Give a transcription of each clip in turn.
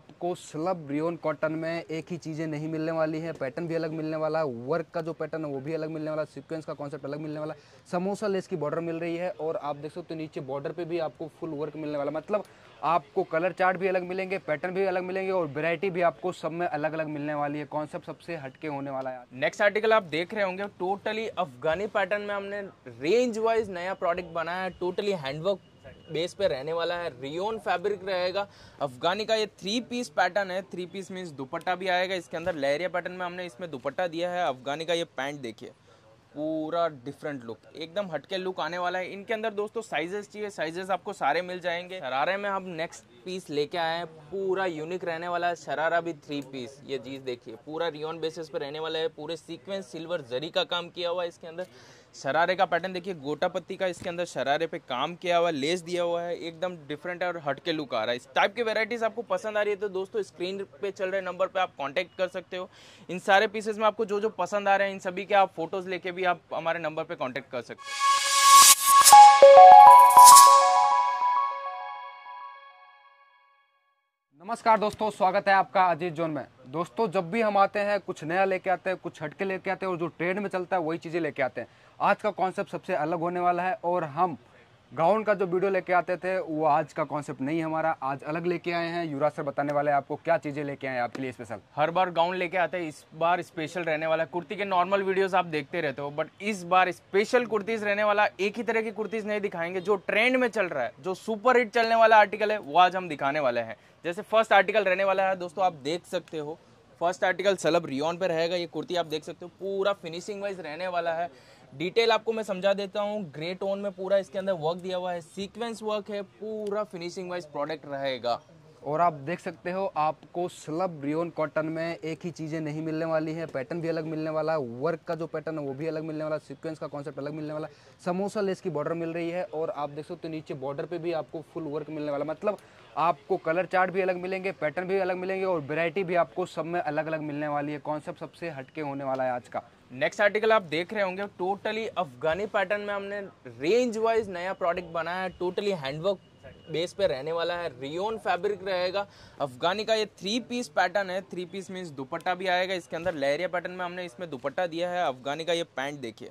आपको slub rayon cotton में एक ही चीज़ें नहीं मिलने वाली है पैटर्न भी अलग मिलने वाला है वर्क का जो पैटर्न है वो भी अलग मिलने वाला है सिक्वेंस का कॉन्सेप्ट अलग मिलने वाला है समोसा लेस की बॉर्डर मिल रही है और आप देख सकते हो नीचे बॉर्डर पे भी आपको फुल वर्क मिलने वाला मतलब आपको कलर चार्ट भी अलग मिलेंगे पैटर्न भी अलग मिलेंगे और वेरायटी भी आपको सब में अलग अलग मिलने वाली है कॉन्सेप्ट सबसे हटके होने वाला है नेक्स्ट आर्टिकल आप देख रहे होंगे टोटली अफगानी पैटर्न में हमने रेंज वाइज नया प्रोडक्ट बनाया है टोटली हैंडवर्क बेस पे रहने वाला है रियोन फैब्रिक रहेगा अफगानी का ये थ्री पीस पैटर्न है थ्री पीस मीन्स दुपट्टा भी आएगा इसके अंदर लहरिया पैटर्न में हमने इसमें दुपट्टा दिया है अफगानी का ये पैंट देखिए पूरा डिफरेंट लुक एकदम हटके लुक आने वाला है इनके अंदर दोस्तों साइजेस चाहिए साइजेस आपको सारे मिल जाएंगे हरारे में हम नेक्स्ट पीस लेके आए हैं पूरा यूनिक रहने वाला है शरारा भी थ्री पीस ये चीज़ देखिए पूरा रियोन बेसिस पर रहने वाला है पूरे सीक्वेंस सिल्वर जरी का काम किया हुआ है इसके अंदर शरारे का पैटर्न देखिए गोटा पत्ती का इसके अंदर शरारे पे काम किया हुआ है लेस दिया हुआ है एकदम डिफरेंट है और हटके लुक आ रहा है इस टाइप की वेराइटीज़ आपको पसंद आ रही है तो दोस्तों स्क्रीन पे चल रहे नंबर पर आप कांटेक्ट कर सकते हो इन सारे पीसेस में आपको जो जो पसंद आ रहे हैं इन सभी के आप फोटोज़ लेके भी आप हमारे नंबर पर कॉन्टेक्ट कर सकते हो नमस्कार दोस्तों स्वागत है आपका अजीत जोन में दोस्तों जब भी हम आते हैं कुछ नया लेके आते हैं कुछ हटके लेके आते हैं और जो ट्रेंड में चलता है वही चीज़ें लेके आते हैं आज का कॉन्सेप्ट सबसे अलग होने वाला है और हम गाउन का जो वीडियो लेके आते थे वो आज का कॉन्सेप्ट नहीं है हमारा आज अलग लेके आए हैं युवराज सर बताने वाले हैं आपको क्या चीज़ें लेके आए हैं आपके लिए स्पेशल हर बार गाउन लेके आते हैं इस बार स्पेशल रहने वाला है कुर्ती के नॉर्मल वीडियोस आप देखते रहते हो बट इस बार स्पेशल कुर्तीज़ रहने वाला एक ही तरह की कुर्तीज़ नहीं दिखाएंगे जो ट्रेंड में चल रहा है जो सुपर हिट चलने वाला आर्टिकल है वो आज हम दिखाने वाले हैं जैसे फर्स्ट आर्टिकल रहने वाला है दोस्तों आप देख सकते हो फर्स्ट आर्टिकल सलब रियन पर रहेगा ये कुर्ती आप देख सकते हो पूरा फिनिशिंग वाइज रहने वाला है डिटेल आपको मैं समझा देता हूँ ग्रे टोन में पूरा इसके अंदर वर्क दिया हुआ है सीक्वेंस वर्क है पूरा फिनिशिंग वाइज प्रोडक्ट रहेगा और आप देख सकते हो आपको स्लब रियोन कॉटन में एक ही चीज़ें नहीं मिलने वाली है पैटर्न भी अलग मिलने वाला है वर्क का जो पैटर्न है वो भी अलग मिलने वाला है सीक्वेंस का कॉन्सेप्ट अलग मिलने वाला है समोसा लेस की बॉर्डर मिल रही है और आप देख सकते हो नीचे बॉर्डर पे भी आपको फुल वर्क मिलने वाला मतलब आपको कलर चार्ट भी अलग मिलेंगे पैटर्न भी अलग मिलेंगे और वेरायटी भी आपको सब में अलग अलग मिलने वाली है कॉन्सेप्ट सबसे हटके होने वाला है आज का नेक्स्ट आर्टिकल आप देख रहे होंगे टोटली अफगानी पैटर्न में हमने रेंज वाइज नया प्रोडक्ट बनाया है टोटली हैंडवर्क बेस पे रहने वाला है रियोन फैब्रिक रहेगा अफगानी का ये थ्री पीस पैटर्न है थ्री पीस मीन्स दुपट्टा भी आएगा इसके अंदर लहरिया पैटर्न में हमने इसमें दुपट्टा दिया है अफगानी का ये पैंट देखिए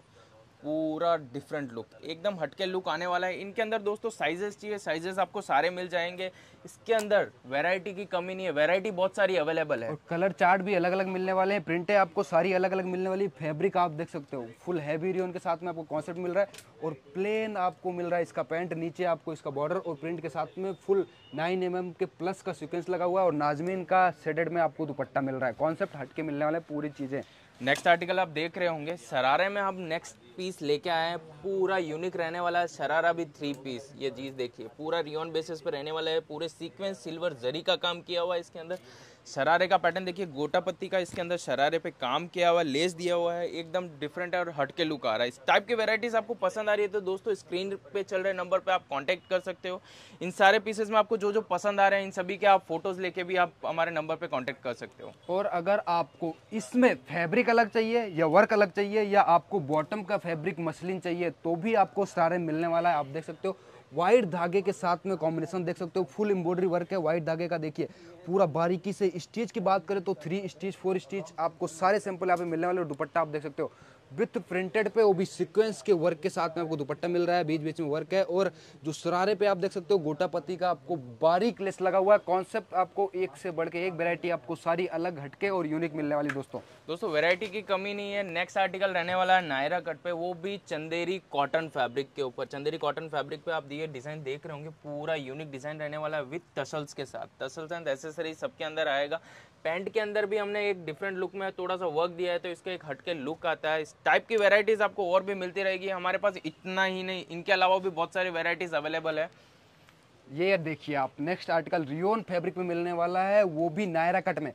पूरा डिफरेंट लुक एकदम हटके लुक आने वाला है इनके अंदर दोस्तों साइजेस चाहिए साइजेस आपको सारे मिल जाएंगे इसके अंदर वैरायटी की कमी नहीं है वैरायटी बहुत सारी अवेलेबल है कलर चार्ट भी अलग अलग मिलने वाले हैं प्रिंटे आपको सारी अलग अलग मिलने वाली फैब्रिक आप देख सकते हो फुल हैवी रियोन के साथ में आपको कॉन्सेप्ट मिल रहा है और प्लेन आपको मिल रहा है इसका पैंट नीचे आपको इसका बॉर्डर और प्रिंट के साथ में फुल नाइन एम के प्लस का सिक्वेंस लगा हुआ है और नाजमीन का सेडेड में आपको दुपट्टा मिल रहा है कॉन्सेप्ट हटके मिलने वाले पूरी चीज़ें नेक्स्ट आर्टिकल आप देख रहे होंगे सरारे में हम नेक्स्ट पीस लेके आए हैं पूरा यूनिक रहने वाला है शरारा भी थ्री पीस ये चीज़ देखिए पूरा रियोन बेसिस पे रहने वाला है पूरे सीक्वेंस सिल्वर जरी का काम किया हुआ है इसके अंदर शरारे का पैटर्न देखिए गोटापत्ती का इसके अंदर शरारे पे काम किया हुआ लेस दिया हुआ है एकदम डिफरेंट है और हटके लुक आ रहा है इस टाइप की वेराइटीज़ आपको पसंद आ रही है तो दोस्तों स्क्रीन पे चल रहे नंबर पे आप कांटेक्ट कर सकते हो इन सारे पीसेस में आपको जो जो पसंद आ रहे हैं इन सभी के आप फोटोज़ लेके भी आप हमारे नंबर पर कॉन्टेक्ट कर सकते हो और अगर आपको इसमें फेब्रिक अलग चाहिए या वर्क अलग चाहिए या आपको बॉटम का फेब्रिक मसलिन चाहिए तो भी आपको सारे मिलने वाला है आप देख सकते हो वाइट धागे के साथ में कॉम्बिनेशन देख सकते हो फुल एम्ब्रॉयडरी वर्क है वाइट धागे का देखिए पूरा बारीकी से स्टिच की बात करें तो थ्री स्टिच फोर स्टिच आपको सारे सैंपल यहाँ पे मिलने वाले दुपट्टा आप देख सकते हो विथ प्रिंटेड पे वो भी सीक्वेंस के वर्क के साथ में आपको दुपट्टा मिल रहा है बीच बीच में वर्क है और जो सरारे पे आप देख सकते हो गोटापति का आपको बारीक लेस लगा हुआ है कॉन्सेप्ट आपको एक से बढ़ के एक वेरायटी आपको सारी अलग हटके और यूनिक मिलने वाली दोस्तों दोस्तों वेरायटी की कमी नहीं है नेक्स्ट आर्टिकल रहने वाला है नायरा कट पे वो भी चंदेरी कॉटन फैब्रिक के ऊपर चंदेरी कॉटन फैब्रिक पे आप दिए डिजाइन देख रहे होंगे पूरा यूनिक डिजाइन रहने वाला है विथ टसल्स के साथ टसल्स एंड एसेसरी सबके अंदर आएगा पैंट के अंदर भी हमने एक डिफरेंट लुक में थोड़ा सा वर्क दिया है तो इसका एक हटके लुक आता है इस टाइप की वेराइटीज़ आपको और भी मिलती रहेगी हमारे पास इतना ही नहीं इनके अलावा भी बहुत सारी वेराइटीज़ अवेलेबल है ये देखिए आप नेक्स्ट आर्टिकल रियोन फैब्रिक में मिलने वाला है वो भी नायरा कट में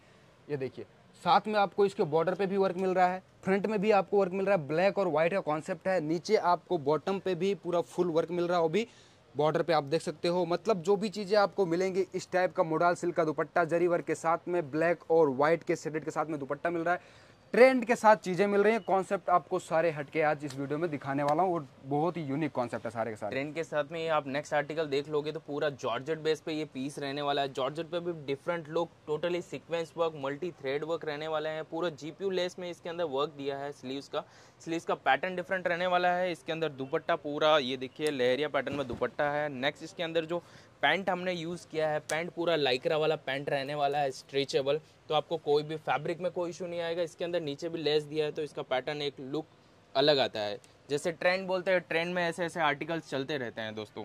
ये देखिए साथ में आपको इसके बॉर्डर पे भी वर्क मिल रहा है फ्रंट में भी आपको वर्क मिल रहा है ब्लैक और व्हाइट का कॉन्सेप्ट है नीचे आपको बॉटम पे भी पूरा फुल वर्क मिल रहा है वो भी बॉर्डर पे आप देख सकते हो मतलब जो भी चीज़ें आपको मिलेंगी इस टाइप का मोडाल सिल्क का दुपट्टा जरीवर के साथ में ब्लैक और वाइट के सेडेड के साथ में दुपट्टा मिल रहा है ट्रेंड के साथ चीज़ें मिल रही हैं कॉन्सेप्ट आपको सारे हटके आज इस वीडियो में दिखाने वाला हूँ और बहुत ही यूनिक कॉन्सेप्ट है सारे के साथ ट्रेंड के साथ में ये आप नेक्स्ट आर्टिकल देख लोगे तो पूरा जॉर्जेट बेस पे ये पीस रहने वाला है जॉर्जेट पे भी डिफरेंट लोग totally sequins work multi thread work रहने वाले हैं पूरा जीपीयू लेस में इसके अंदर वर्क दिया है स्लीव का स्लीवस का पैटर्न डिफरेंट रहने वाला है इसके अंदर दुपट्टा पूरा ये देखिए लहरिया पैटर्न में दुपट्टा है नेक्स्ट इसके अंदर जो पैंट हमने यूज़ किया है पैंट पूरा लाइकरा वाला पैंट रहने वाला है स्ट्रेचेबल तो आपको कोई भी फैब्रिक में कोई इशू नहीं आएगा इसके अंदर नीचे भी लेस दिया है तो इसका पैटर्न एक लुक अलग आता है जैसे ट्रेंड बोलते हैं ट्रेंड में ऐसे ऐसे आर्टिकल्स चलते रहते हैं दोस्तों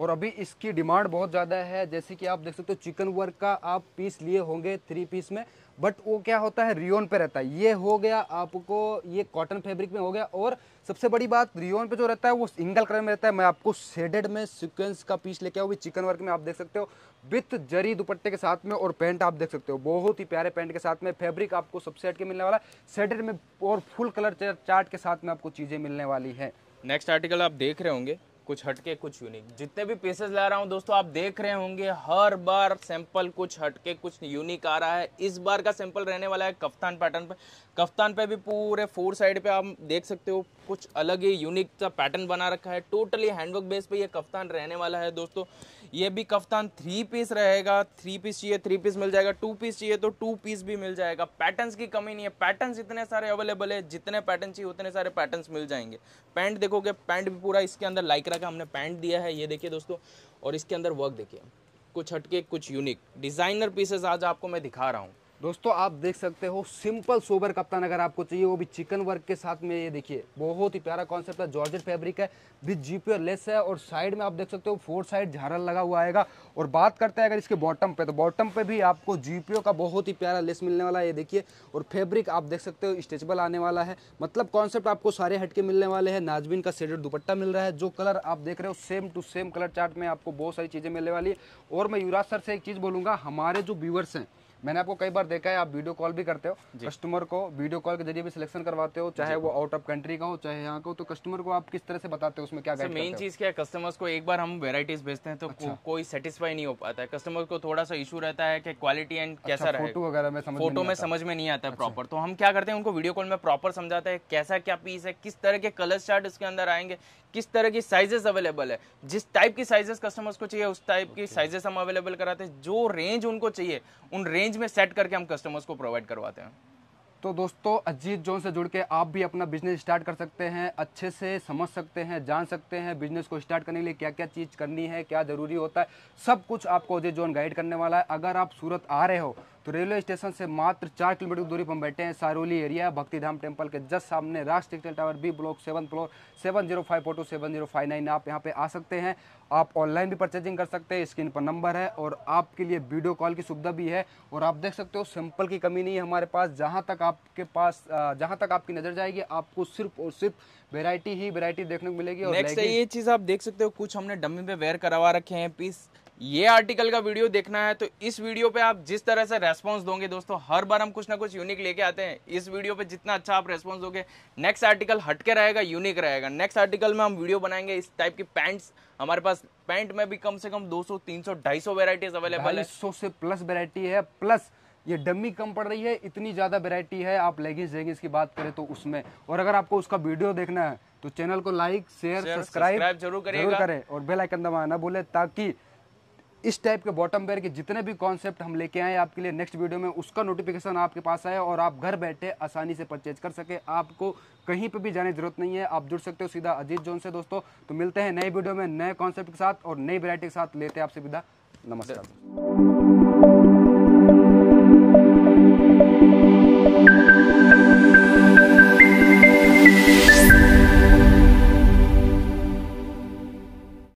और अभी इसकी डिमांड बहुत ज़्यादा है जैसे कि आप देख सकते हो चिकन वर्क का आप पीस लिए होंगे थ्री पीस में बट वो क्या होता है रियोन पे रहता है ये हो गया आपको ये कॉटन फैब्रिक में हो गया और सबसे बड़ी बात रियोन पे जो रहता है वो सिंगल कलर में रहता है मैं आपको सेडेड में सिक्वेंस का पीस लेके आऊँ चिकन वर्क में आप देख सकते हो विथ जरी दुपट्टे के साथ में और पैंट आप देख सकते हो बहुत ही प्यारे पैंट के साथ में फैब्रिक आपको सबसे हटके के मिलने वाला है में और फुल कलर चार्ट के साथ में आपको चीज़ें मिलने वाली है नेक्स्ट आर्टिकल आप देख रहे होंगे कुछ हटके कुछ यूनिक जितने भी पीसेस ला रहा हूँ दोस्तों आप देख रहे होंगे हर बार सैंपल कुछ हटके कुछ यूनिक आ रहा है इस बार का सैंपल रहने वाला है कफ्तान पैटर्न पे कफ्तान पे भी पूरे फोर साइड पे आप देख सकते हो कुछ अलग ही यूनिक सा पैटर्न बना रखा है टोटली हैंडवर्क बेस पे ये कफ्तान रहने वाला है दोस्तों ये भी कफ्तान थ्री पीस रहेगा थ्री पीस चाहिए थ्री पीस मिल जाएगा टू पीस चाहिए तो टू पीस भी मिल जाएगा पैटर्न्स की कमी नहीं है पैटर्न्स इतने सारे अवेलेबल है जितने पैटर्न चाहिए उतने सारे पैटर्न्स मिल जाएंगे पैंट देखोगे पैंट भी पूरा इसके अंदर लाइक तरह का हमने पैंट दिया है ये देखिए दोस्तों और इसके अंदर वर्क देखिए कुछ हटके कुछ यूनिक डिज़ाइनर पीसेस आज आपको मैं दिखा रहा हूँ दोस्तों आप देख सकते हो सिंपल सोबर कप्तान अगर आपको चाहिए वो भी चिकन वर्क के साथ में ये देखिए बहुत ही प्यारा कॉन्सेप्ट है जॉर्जेट फैब्रिक है विद जीपीओ लेस है और साइड में आप देख सकते हो फोर साइड झारल लगा हुआ आएगा और बात करते हैं अगर इसके बॉटम पे तो बॉटम पे भी आपको जीपीओ का बहुत ही प्यारा लेस मिलने वाला है ये देखिए और फेब्रिक आप देख सकते हो स्ट्रेचबल आने वाला है मतलब कॉन्सेप्ट आपको सारे हटके मिलने वाले हैं नाजबिन का सेडेड दुपट्टा मिल रहा है जो कलर आप देख रहे हो same to same colour chart में आपको बहुत सारी चीज़ें मिलने वाली है और मैं युवराज सर से एक चीज़ बोलूँगा हमारे जो व्यूवर्स हैं मैंने आपको कई बार देखा है आप वीडियो कॉल भी करते हो कस्टमर को वीडियो कॉल के जरिए भी सिलेक्शन करवाते हो चाहे वो आउट ऑफ कंट्री का हो चाहे यहाँ का हो तो कस्टमर को आप किस तरह से बताते हो उसमें क्या मेन चीज क्या है कस्टमर्स को एक बार हम वेराइटीज भेजते हैं तो अच्छा। कोई सेटिस्फाई नहीं हो पाता है कस्टमर को थोड़ा सा इशू रहता है की क्वालिटी एंड कैसा फोटो वगैरह में समझ फोटो में समझ में नहीं आता है प्रॉपर अच्छा। तो हम क्या करते हैं उनको वीडियो कॉल में प्रॉपर समझाते हैं कैसा क्या पीस है किस तरह के कलर चार्ट इसके अंदर आएंगे किस तरह की साइजेस अवेलेबल है जिस टाइप की साइजेस कस्टमर्स को चाहिए उस टाइप okay. की साइजेस हम अवेलेबल कराते हैं जो रेंज उनको चाहिए उन रेंज में सेट करके हम कस्टमर्स को प्रोवाइड करवाते हैं तो दोस्तों अजीत जोन से जुड़ के आप भी अपना बिजनेस स्टार्ट कर सकते हैं अच्छे से समझ सकते हैं जान सकते हैं बिजनेस को स्टार्ट करने के लिए क्या क्या चीज़ करनी है क्या ज़रूरी होता है सब कुछ आपको अजीत जोन गाइड करने वाला है अगर आप सूरत आ रहे हो तो रेलवे स्टेशन से मात्र चार किलोमीटर की दूरी पर हम बैठे हैं सारोली एरिया भक्तिधाम टेम्पल के जस्ट सामने Raj textile tower B block seven floor seven zero five photo seven zero five nine आप यहाँ पे आ सकते हैं आप ऑनलाइन भी परचेजिंग कर सकते हैं स्क्रीन पर नंबर है और आपके लिए वीडियो कॉल की सुविधा भी है और आप देख सकते हो सैंपल की कमी नहीं है हमारे पास जहाँ तक आपके पास जहाँ तक आपकी नज़र जाएगी आपको सिर्फ और सिर्फ वेरायटी ही वेरायटी देखने को मिलेगी और ये चीज़ आप देख सकते हो कुछ हमने डमी पे वेयर करवा रखे हैं पीस ये आर्टिकल का वीडियो देखना है तो इस वीडियो पे आप जिस तरह से रेस्पॉन्स दोगे दोस्तों हर बार हम कुछ ना कुछ यूनिक लेके आते हैं इस वीडियो पे जितना अच्छा आप रेस्पॉन्स दोगे नेक्स्ट आर्टिकल हटके रहेगा यूनिक रहेगा नेक्स्ट आर्टिकल में हम वीडियो बनाएंगे इस टाइप की पैंट्स हमारे पास पैंट में भी कम से कम दो सौ तीन सौ ढाई सौ वेराइटीज अवेलेबल है सौ से प्लस वेरायटी है प्लस ये डमी कम पड़ रही है इतनी ज़्यादा वेरायटी है आप लेगिंग्स लेगिंग्स की बात करें तो उसमें और अगर आपको उसका वीडियो देखना है तो चैनल को लाइक शेयर सब्सक्राइब जरूर करें और बेलाइकन दबाना बोले ताकि इस टाइप के बॉटम वेयर के जितने भी कॉन्सेप्ट हम लेके आए आपके लिए नेक्स्ट वीडियो में उसका नोटिफिकेशन आपके पास आए और आप घर बैठे आसानी से परचेज कर सके आपको कहीं पर भी जाने की जरूरत नहीं है आप जुड़ सकते हो सीधा अजीत जोन से दोस्तों तो मिलते हैं नए वीडियो में नए कॉन्सेप्ट के साथ और नई वैरायटी के साथ लेते हैं आपसे विदा नमस्कार